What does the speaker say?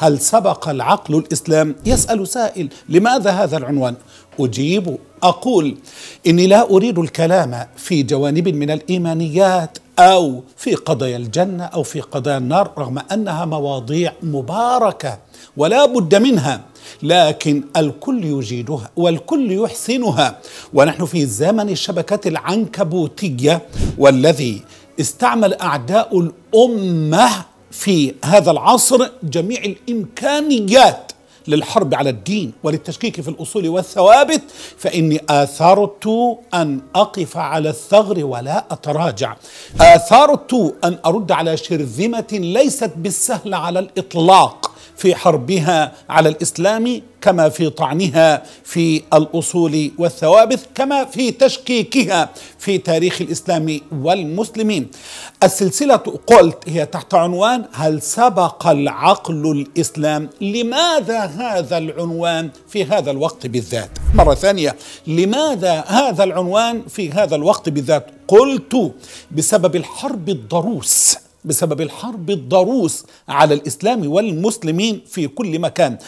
هل سبق العقل الاسلام يسال سائل لماذا هذا العنوان اجيب اقول اني لا اريد الكلام في جوانب من الايمانيات او في قضايا الجنه او في قضايا النار رغم انها مواضيع مباركه ولا بد منها لكن الكل يجيدها والكل يحسنها ونحن في زمن الشبكات العنكبوتيه والذي استعمل اعداء الامه في هذا العصر جميع الامكانيات للحرب على الدين وللتشكيك في الاصول والثوابت فاني اثرت ان اقف على الثغر ولا اتراجع اثرت ان ارد على شرذمه ليست بالسهل على الاطلاق في حربها على الاسلام كما في طعنها في الاصول والثوابت كما في تشكيكها في تاريخ الاسلام والمسلمين. السلسله قلت هي تحت عنوان هل سبق العقل الاسلام؟ لماذا هذا العنوان في هذا الوقت بالذات؟ مره ثانيه لماذا هذا العنوان في هذا الوقت بالذات؟ قلت بسبب الحرب الضروس بسبب الحرب الضروس على الإسلام والمسلمين في كل مكان